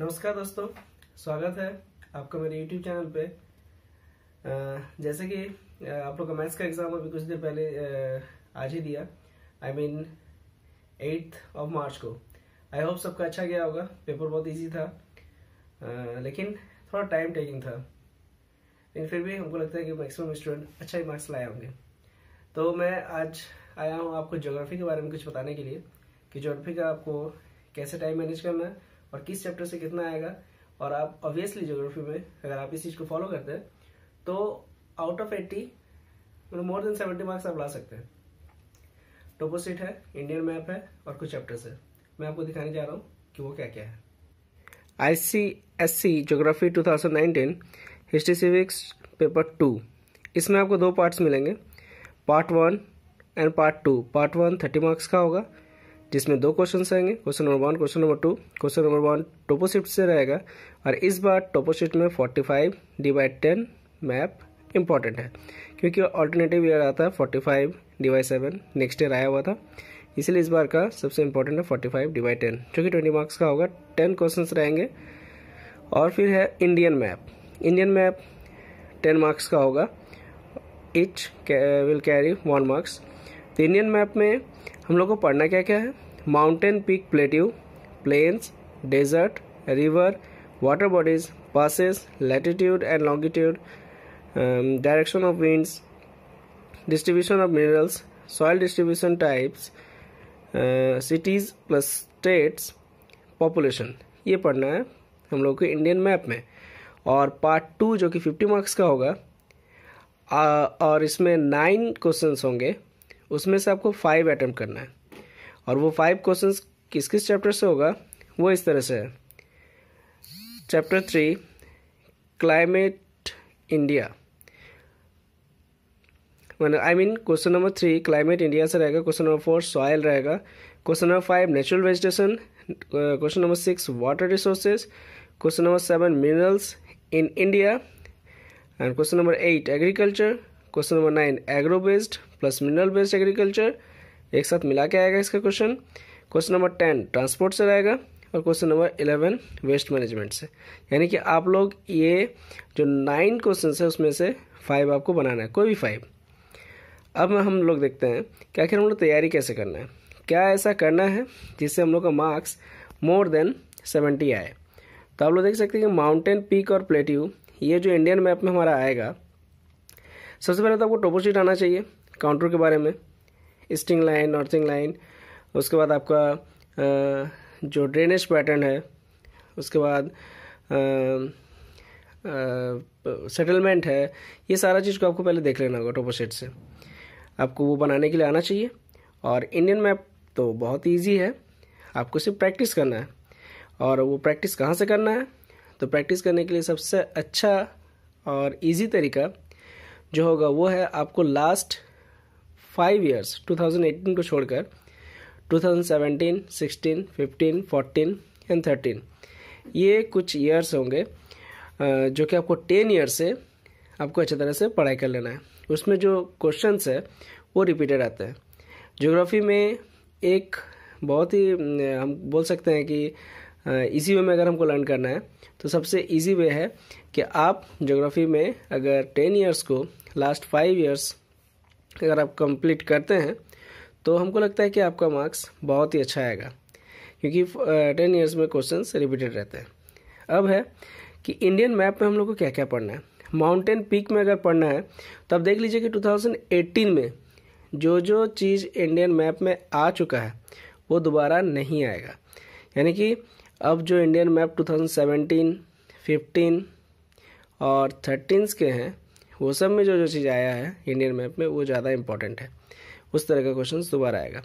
नमस्कार दोस्तों स्वागत है आपका मेरे यूट्यूब चैनल पे जैसे कि आप लोग का मैथ्स का एग्ज़ाम अभी कुछ देर पहले आज ही दिया I mean eighth of March को आई होप सबका अच्छा गया होगा पेपर बहुत इजी था आ, लेकिन थोड़ा टाइम टेकिंग था लेकिन फिर भी हमको लगता है कि मैक्सिमम स्टूडेंट अच्छा ही मार्क्स लाए होंगे तो मैं आज आया हूँ आपको ज्योग्राफी के बारे में कुछ बताने के लिए कि ज्योग्राफी का आपको कैसे टाइम मैनेज करना है और किस चैप्टर से कितना आएगा और आप ऑब्वियसली ज्योग्राफी में अगर आप इस चीज़ को फॉलो करते हैं तो आउट ऑफ एट्टी मतलब मोर देन सेवेंटी मार्क्स आप ला सकते हैं टोपोसिट तो है इंडियन मैप है और कुछ चैप्टर्स है मैं आपको दिखाने जा रहा हूँ कि वो क्या क्या है I C S C geography two thousand nineteen history civics paper two इसमें आपको दो पार्ट्स मिलेंगे part one and part two part one thirty marks का होगा जिसमें दो क्वेश्चन आएंगे question number one question number two question number one toposheet से रहेगा और इस बार टोपोशिफ्ट में forty five divide ten map important है क्योंकि ऑल्टरनेटिव ईयर आता है forty five divide seven next year आया हुआ था इसलिए इस बार का सबसे इम्पोर्टेंट है फोर्टी फाइव डिवाइड टेन जो कि ट्वेंटी मार्क्स का होगा टेन क्वेश्चन रहेंगे और फिर है Indian map Indian map ten marks का होगा each will carry one marks तो इंडियन मैप में हम लोग को पढ़ना क्या क्या है mountain peak plateau plains desert river water bodies passes latitude and longitude direction of winds distribution of minerals soil distribution types cities plus states population ये पढ़ना है हम लोग को इंडियन मैप में और पार्ट टू जो कि फिफ्टी मार्क्स का होगा आ, और इसमें नाइन क्वेश्चंस होंगे उसमें से आपको फाइव अटैम्प करना है और वो फाइव क्वेश्चन किस किस चैप्टर से होगा वो इस तरह से है चैप्टर थ्री क्लाइमेट इंडिया मैंने I mean question number three climate India से रहेगा क्वेश्चन नंबर फोर सॉयल रहेगा question number five natural vegetation question number six water resources question number seven minerals in India and question number eight agriculture question number nine agro based plus mineral based agriculture एक साथ मिला के आएगा इसका question question number ten transport से रहेगा और question number eleven waste management से यानी कि आप लोग ये जो नाइन क्वेश्चन है उसमें से फाइव आपको बनाना है कोई भी फाइव अब हम लोग देखते हैं कि आखिर हम लोग तैयारी कैसे करना है क्या ऐसा करना है जिससे हम लोग का मार्क्स मोर देन सेवेंटी आए तो आप लोग देख सकते हैं कि माउंटेन पीक और प्लेट्यू ये जो इंडियन मैप में हमारा आएगा सबसे पहले तो आपको टोपोशीट आना चाहिए काउंटर के बारे में ईस्टिंग लाइन नॉर्थिंग लाइन उसके बाद आपका जो ड्रेनेज पैटर्न है उसके बाद सेटलमेंट है ये सारा चीज़ को आपको पहले देख लेना होगा टोपोशीट से आपको वो बनाने के लिए आना चाहिए और इंडियन मैप तो बहुत ईजी है आपको सिर्फ प्रैक्टिस करना है और वो प्रैक्टिस कहाँ से करना है तो प्रैक्टिस करने के लिए सबसे अच्छा और इजी तरीका जो होगा वो है आपको लास्ट फाइव ईयर्स 2018 को छोड़कर 2017, 16, 15, 14 एंड 13 ये कुछ ईयर्स होंगे जो कि आपको टेन ईयर्स से आपको अच्छी तरह से पढ़ाई कर लेना है उसमें जो क्वेश्चन है वो रिपीटेड आते हैं जोग्राफ़ी में एक बहुत ही हम बोल सकते हैं कि इसी वे में अगर हमको लर्न करना है तो सबसे इजी वे है कि आप जोग्राफी में अगर टेन इयर्स को लास्ट फाइव इयर्स अगर आप कंप्लीट करते हैं तो हमको लगता है कि आपका मार्क्स बहुत ही अच्छा आएगा क्योंकि टेन इयर्स में क्वेश्चन रिपीटेड रहते हैं अब है कि इंडियन मैप में हम लोग को क्या क्या पढ़ना है माउंटेन पीक में अगर पढ़ना है तो आप देख लीजिए कि 2018 में जो जो चीज़ इंडियन मैप में आ चुका है वो दोबारा नहीं आएगा यानी कि अब जो इंडियन मैप 2017, 15 और थर्टीन के हैं वो सब में जो जो चीज़ आया है इंडियन मैप में वो ज़्यादा इम्पॉर्टेंट है उस तरह का क्वेश्चन दोबारा आएगा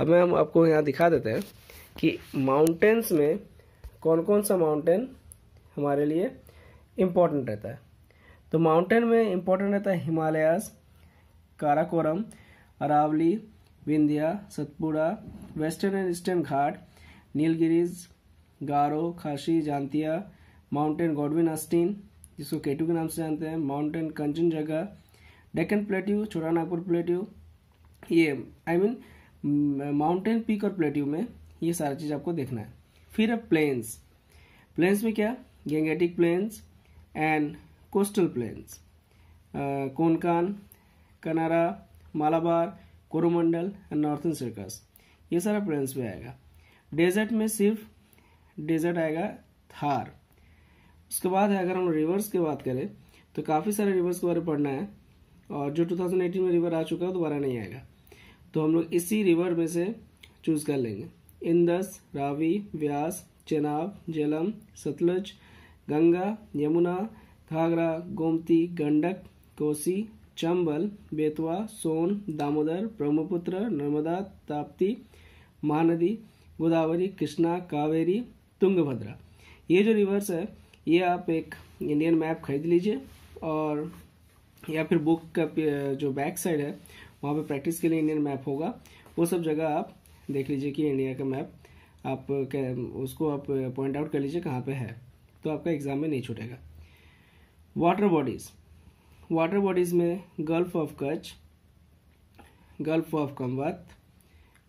अब मैं हम आपको यहाँ दिखा देते हैं कि माउंटेन्स में कौन कौन सा माउंटेन हमारे लिए इम्पॉर्टेंट रहता है तो माउंटेन में इम्पॉर्टेंट रहता है Himalayas Karakoram Aravalli Vindhya Satpura western and eastern Ghat Nilgiris Garo Khasi Jaintia mountain Godwin Austin जिसको केटू के नाम से जानते हैं माउंटेन कंचन जगह डेकन प्लेट्यू छोटा नागपुर प्लेट्यू ये आई मीन माउंटेन पीक और प्लेट्यू में ये सारा चीज़ आपको देखना है फिर अब प्लेन्स प्लेन्स में क्या Gangetic plains and coastal plains Konkan Kanara Malabar Coromandel and northern Circars ये सारा प्लेन्स में आएगा डेजर्ट में सिर्फ डेजर्ट आएगा थार उसके बाद है अगर हम रिवर्स की बात करें तो काफ़ी सारे रिवर्स के बारे में पढ़ना है और जो 2018 में रिवर आ चुका है दोबारा नहीं आएगा तो हम लोग इसी रिवर में से चूज़ कर लेंगे इंदस रावी व्यास चेनाब जलम सतलज गंगा यमुना घाघरा गोमती गंडक कोसी चंबल बेतवा सोन दामोदर ब्रह्मपुत्र नर्मदा ताप्ती महानदी गोदावरी कृष्णा कावेरी तुंगभद्रा ये जो रिवर्स है ये आप एक इंडियन मैप खरीद लीजिए और या फिर बुक का जो बैक साइड है वहाँ पे प्रैक्टिस के लिए इंडियन मैप होगा वो सब जगह आप देख लीजिए कि इंडिया का मैप आप उसको आप पॉइंट आउट कर लीजिए कहाँ पे है तो आपका एग्ज़ाम में नहीं छूटेगा वाटर बॉडीज़ वाटर बॉडीज़ में gulf of Kutch gulf of Khambhat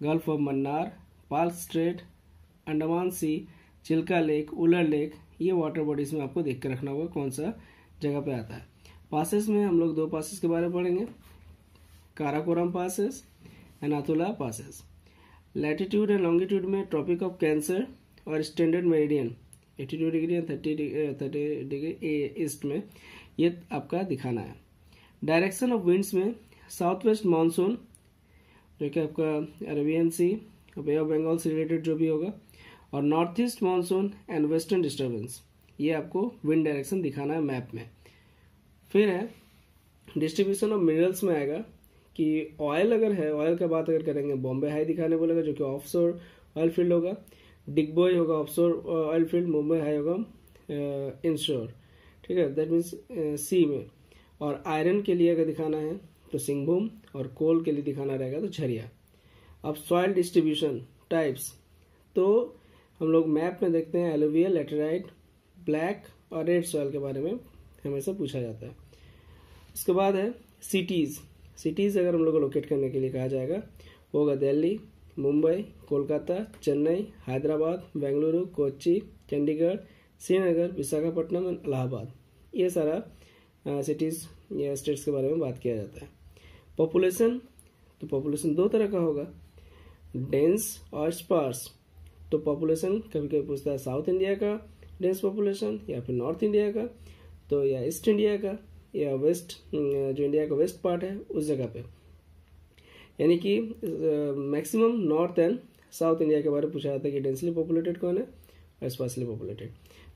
gulf of Mannar Palk strait Andaman sea Chilka lake Wular lake ये वाटर बॉडीज में आपको देख के रखना होगा कौन सा जगह पे आता है पासेस में हम लोग दो पासेस के बारे में पढ़ेंगे Karakoram passes Nathula passes latitude and longitude में ट्रॉपिक ऑफ कैंसर और standard meridian 82 degree and thirty thirty degree east में ये आपका दिखाना है डायरेक्शन ऑफ विंड्स में साउथ वेस्ट मानसून जो कि आपका Arabian sea bay of Bengal से रिलेटेड जो भी होगा और north east monsoon and western disturbance ये आपको विंड डायरेक्शन दिखाना है मैप में फिर है डिस्ट्रीब्यूशन ऑफ मिनरल्स में आएगा कि ऑयल अगर है ऑयल का बात अगर करेंगे बॉम्बे हाई दिखाने बोलेगा जो कि ऑफ ऑयल फील्ड होगा डिगबोई होगा of oil field Mumbai high होगा इंश्योर ठीक है दैट मीन्स सी में और आयरन के लिए अगर दिखाना है तो सिंहभूम और कोल के लिए दिखाना रहेगा तो झरिया अब सॉयल डिस्ट्रीब्यूशन टाइप्स तो हम लोग मैप में देखते हैं एलोवियल लेटराइट ब्लैक और रेड सॉयल के बारे में हमेशा पूछा जाता है इसके बाद है सिटीज़ सिटीज़ अगर हम लोग को लोकेट करने के लिए कहा जाएगा वो होगा दिल्ली मुंबई कोलकाता चेन्नई हैदराबाद बेंगलुरु कोची चंडीगढ़ श्रीनगर विशाखापट्टनम एंड इलाहाबाद ये सारा सिटीज़ या स्टेट्स के बारे में बात किया जाता है पॉपुलेशन तो पॉपुलेशन दो तरह का होगा डेंस और स्पार्स तो पॉपुलेशन कभी कभी पूछता है साउथ इंडिया का डेंस पॉपुलेशन या फिर नॉर्थ इंडिया का तो या ईस्ट इंडिया का या वेस्ट अं, जो इंडिया का वेस्ट पार्ट है उस जगह पे यानी कि maximum north and south India के बारे में पूछा जाता है कि डेंसली पॉपुलेटेड कौन है और स्पार्सली पॉपुलेटेड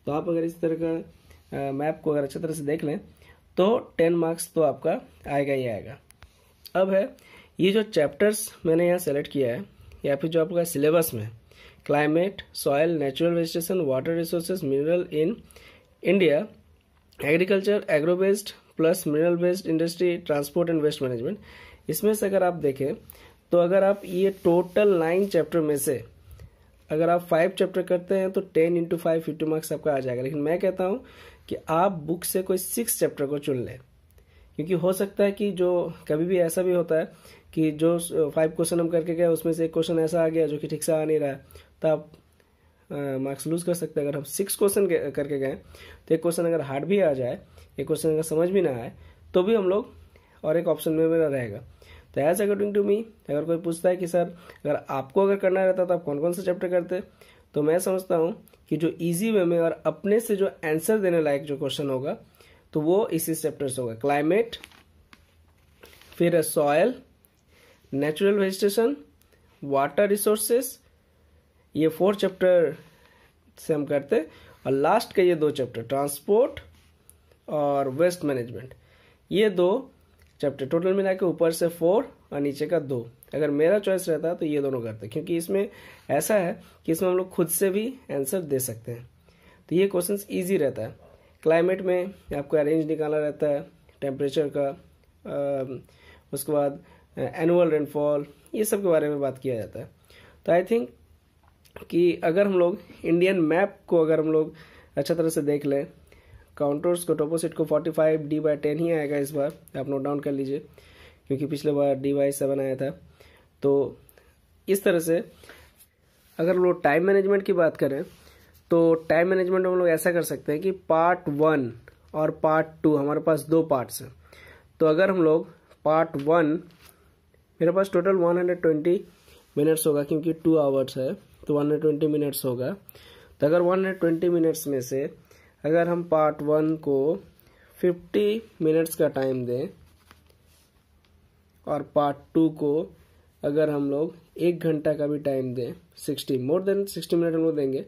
तो आप अगर इस तरह का मैप को अगर अच्छी तरह से देख लें तो टेन मार्क्स तो आपका आएगा ही आएगा अब है ये जो चैप्टर्स मैंने यहाँ सेलेक्ट किया है या फिर जो आपका सिलेबस में climate, soil, natural vegetation, water resources, mineral in India, agriculture agro based plus mineral based industry transport and waste management इसमें से अगर आप देखें तो अगर आप ये टोटल नाइन चैप्टर में से अगर आप फाइव चैप्टर करते हैं तो ten into five fifty marks आपका आ जाएगा लेकिन मैं कहता हूं कि आप बुक से कोई सिक्स चैप्टर को चुन लें क्योंकि हो सकता है कि जो कभी भी ऐसा भी होता है कि जो फाइव क्वेश्चन हम करके गए उसमें से एक क्वेश्चन ऐसा आ गया जो कि ठीक से आ नहीं रहा है तो आप मार्क्स लूज कर सकते हैं अगर हम सिक्स क्वेश्चन करके गए तो एक क्वेश्चन अगर हार्ड भी आ जाए एक क्वेश्चन अगर समझ भी ना आए तो भी हम लोग और एक ऑप्शन में मेरा रहेगा तो एज अकॉर्डिंग टू मी अगर कोई पूछता है कि सर अगर आपको अगर करना रहता तो आप कौन कौन से चैप्टर करते तो मैं समझता हूँ कि जो इजी वे में और अपने से जो आंसर देने लायक जो क्वेश्चन होगा तो वो इसी चैप्टर से होगा क्लाइमेट फिर soil natural vegetation water resources ये फोर चैप्टर से हम करते और लास्ट का ये दो चैप्टर ट्रांसपोर्ट और वेस्ट मैनेजमेंट ये दो चैप्टर टोटल मिला के ऊपर से फोर और नीचे का दो अगर मेरा चॉइस रहता तो ये दोनों करते क्योंकि इसमें ऐसा है कि इसमें हम लोग खुद से भी आंसर दे सकते हैं तो ये क्वेश्चन ईजी रहता है क्लाइमेट में आपको अरेंज निकालना रहता है टेम्परेचर का उसके बाद एनुअल रेनफॉल ये सब के बारे में बात किया जाता है तो आई थिंक कि अगर हम लोग इंडियन मैप को अगर हम लोग अच्छा तरह से देख लें काउंटर्स को टोपोसिट को 45 डी बाई टेन ही आएगा इस बार आप नोट डाउन कर लीजिए क्योंकि पिछले बार डी बाई सेवन आया था तो इस तरह से अगर हम लोग टाइम मैनेजमेंट की बात करें तो टाइम मैनेजमेंट हम लोग ऐसा कर सकते हैं कि पार्ट वन और पार्ट टू हमारे पास दो पार्ट्स हैं तो अगर हम लोग पार्ट वन मेरे पास टोटल 120 मिनट्स होगा क्योंकि टू आवर्स है तो वन ट्वेंटी मिनट्स होगा तो अगर वन ट्वेंटी मिनट्स में से अगर हम पार्ट वन को फिफ्टी मिनट्स का टाइम दें और पार्ट टू को अगर हम लोग एक घंटा का भी टाइम दें sixty more than sixty minute हम लोग देंगे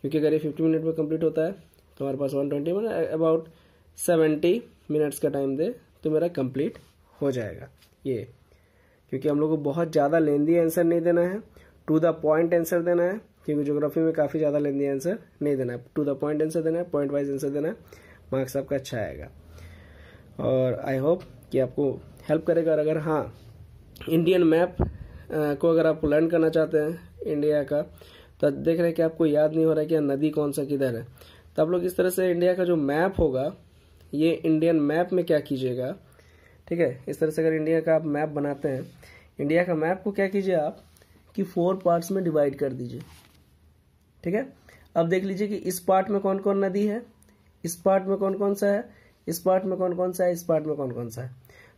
क्योंकि अगर ये फिफ्टी मिनट में कंप्लीट होता है तो हमारे पास one twenty minute about seventy minutes का टाइम दें तो मेरा कंप्लीट हो जाएगा ये क्योंकि हम लोग को बहुत ज़्यादा लेंदी आंसर नहीं देना है टू द पॉइंट आंसर देना है क्योंकि ज्योग्राफी में काफ़ी ज़्यादा लेंदी आंसर नहीं देना है टू द पॉइंट आंसर देना है पॉइंट वाइज आंसर देना है मार्क्स आपका अच्छा आएगा और आई होप कि आपको हेल्प करेगा और अगर हाँ इंडियन मैप को अगर आप लर्न करना चाहते हैं इंडिया का तो देख रहे हैं कि आपको याद नहीं हो रहा है कि नदी कौन सा किधर है तो आप लोग इस तरह से इंडिया का जो मैप होगा ये इंडियन मैप में क्या कीजिएगा ठीक है इस तरह से अगर इंडिया का आप मैप बनाते हैं इंडिया का मैप को क्या कीजिए आप कि फोर पार्ट्स में डिवाइड कर दीजिए ठीक है अब देख लीजिए कि इस पार्ट में कौन कौन नदी है इस पार्ट में कौन कौन सा है इस पार्ट में कौन कौन सा है इस पार्ट में कौन कौन सा है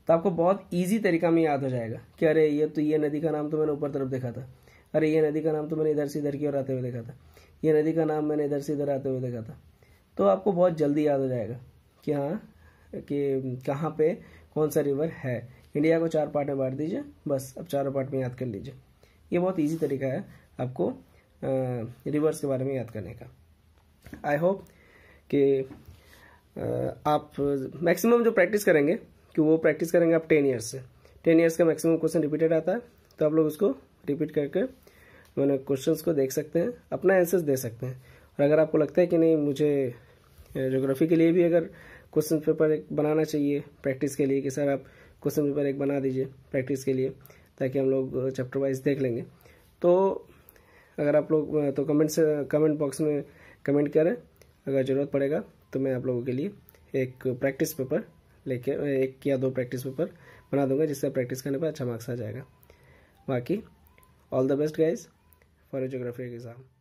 तो आपको बहुत ईजी तरीका में याद हो जाएगा कि अरे ये तो ये नदी का नाम तो मैंने ऊपर तरफ देखा था अरे ये नदी का नाम तो मैंने इधर से इधर की ओर आते हुए देखा था ये नदी का नाम मैंने इधर से इधर आते हुए देखा था तो आपको बहुत जल्दी याद हो जाएगा कि हाँ कि कहाँ पे कौन सा रिवर है इंडिया को चार पार्ट में बांट दीजिए बस अब चारों पार्ट में याद कर लीजिए ये बहुत ईजी तरीका है आपको रिवर्स के बारे में याद करने का आई होप कि आप मैक्सिमम जो प्रैक्टिस करेंगे कि वो प्रैक्टिस करेंगे आप टेन ईयर्स से टेन ईयर्स का मैक्सिमम क्वेश्चन रिपीटेड आता है तो आप लोग उसको रिपीट करके मैंने क्वेश्चंस को देख सकते हैं अपना आंसर्स दे सकते हैं और अगर आपको लगता है कि नहीं मुझे जोग्राफी के लिए भी अगर क्वेश्चन पेपर एक बनाना चाहिए प्रैक्टिस के लिए कि सर आप क्वेश्चन पेपर एक बना दीजिए प्रैक्टिस के लिए ताकि हम लोग चैप्टर वाइज देख लेंगे तो अगर आप लोग तो कमेंट से कमेंट बॉक्स में कमेंट करें अगर ज़रूरत पड़ेगा तो मैं आप लोगों के लिए एक प्रैक्टिस पेपर लेके एक या दो प्रैक्टिस पेपर बना दूंगा जिससे प्रैक्टिस करने पर अच्छा मार्क्स आ जाएगा बाकी all the best guys for your geography exam